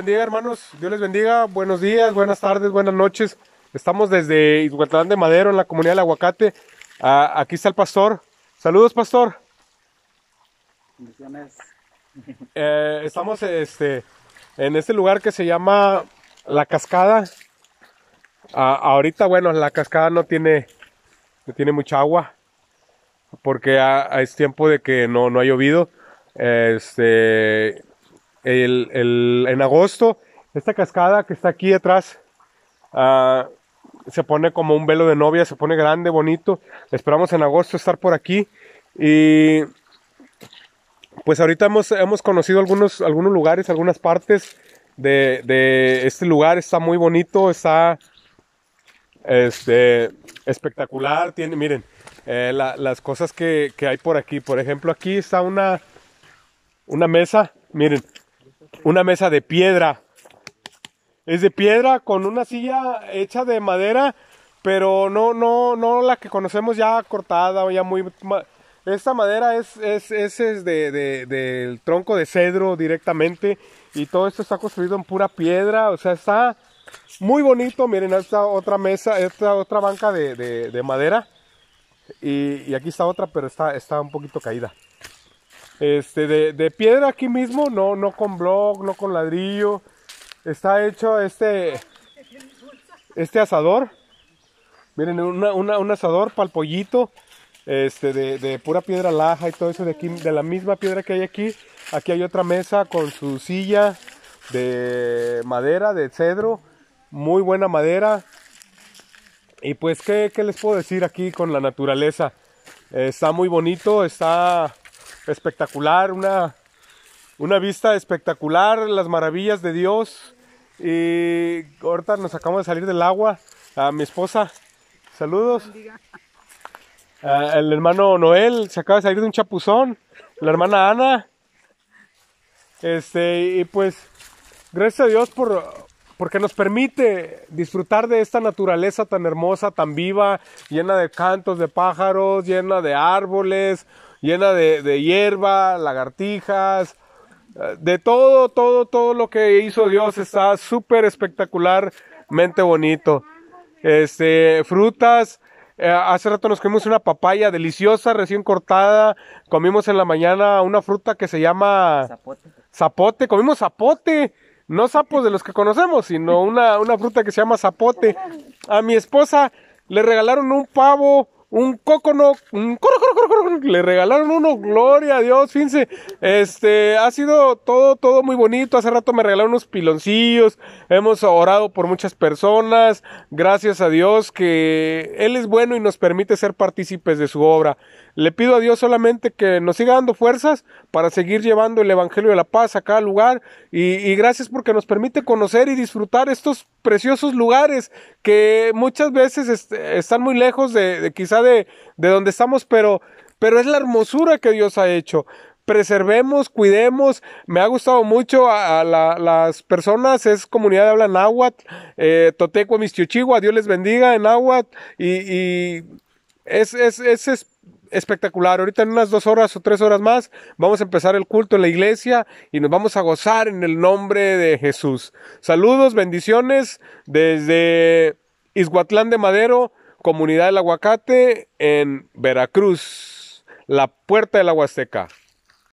Bendiga hermanos, Dios les bendiga, buenos días, buenas tardes, buenas noches. Estamos desde Izhuatlán de Madero, en la comunidad del aguacate. Ah, aquí está el pastor. Saludos, pastor. Eh, estamos este, en este lugar que se llama La Cascada. Ah, ahorita, bueno, la cascada no tiene, no tiene mucha agua porque ah, es tiempo de que no, no ha llovido. Este, el, en agosto, esta cascada que está aquí atrás ah, se pone como un velo de novia, se pone grande, bonito. Esperamos en agosto estar por aquí. Y pues ahorita hemos, hemos conocido algunos, algunos lugares, algunas partes de, este lugar. Está muy bonito, está este, espectacular. Tiene, miren, eh, las cosas que, que, hay por aquí. Por ejemplo, aquí está una, una mesa. Miren, una mesa de piedra. Es de piedra con una silla hecha de madera, pero no, no, no la que conocemos ya cortada ya muy... esta madera es, es, es, del tronco de cedro directamente y todo esto está construido en pura piedra, o sea, está muy bonito. Miren, esta otra mesa, esta otra banca de, madera y, y, aquí está otra, pero está, está un poquito caída este, de, de, piedra aquí mismo, no, no con blog, no con ladrillo. Está hecho este, este asador. Miren, un asador para el pollito, este, de, de, pura piedra laja y todo eso de aquí, de la misma piedra que hay aquí. Aquí hay otra mesa con su silla de madera, de cedro, muy buena madera. Y pues, ¿qué, les puedo decir aquí con la naturaleza? está muy bonito, está espectacular, una, una vista espectacular, las maravillas de Dios. Y ahorita nos acabamos de salir del agua. A mi esposa, saludos. Ah, el hermano Noel se acaba de salir de un chapuzón. La hermana Ana. Este, y pues, gracias a Dios por, porque nos permite disfrutar de esta naturaleza tan hermosa, tan viva, llena de cantos de pájaros, llena de árboles llena de, hierba, lagartijas, eh, de todo, todo, todo lo que hizo Dios está súper espectacularmente bonito. Este, frutas, eh, hace rato nos comimos una papaya deliciosa, recién cortada. Comimos en la mañana una fruta que se llama zapote. Comimos zapote, no sapos de los que conocemos, sino una, fruta que se llama zapote. A mi esposa le regalaron un pavo, un cocono, un coro le regalaron uno, gloria a Dios, fíjense, este, ha sido todo, todo muy bonito, hace rato me regalaron unos piloncillos, hemos orado por muchas personas, gracias a Dios que Él es bueno y nos permite ser partícipes de su obra. Le pido a Dios solamente que nos siga dando fuerzas para seguir llevando el Evangelio de la Paz a cada lugar y, gracias porque nos permite conocer y disfrutar estos preciosos lugares que muchas veces están muy lejos de, quizá de donde estamos, pero pero es la hermosura que Dios ha hecho. Preservemos, cuidemos. Me ha gustado mucho a, las personas, es comunidad de habla náhuatl, eh, Toteco, Mistiochigua, Dios les bendiga en náhuatl. Y, es, es, es, espectacular. Ahorita en unas dos horas o tres horas más vamos a empezar el culto en la iglesia y nos vamos a gozar en el nombre de Jesús. Saludos, bendiciones desde Izhuatlán de Madero, comunidad del aguacate en Veracruz la puerta del agua seca.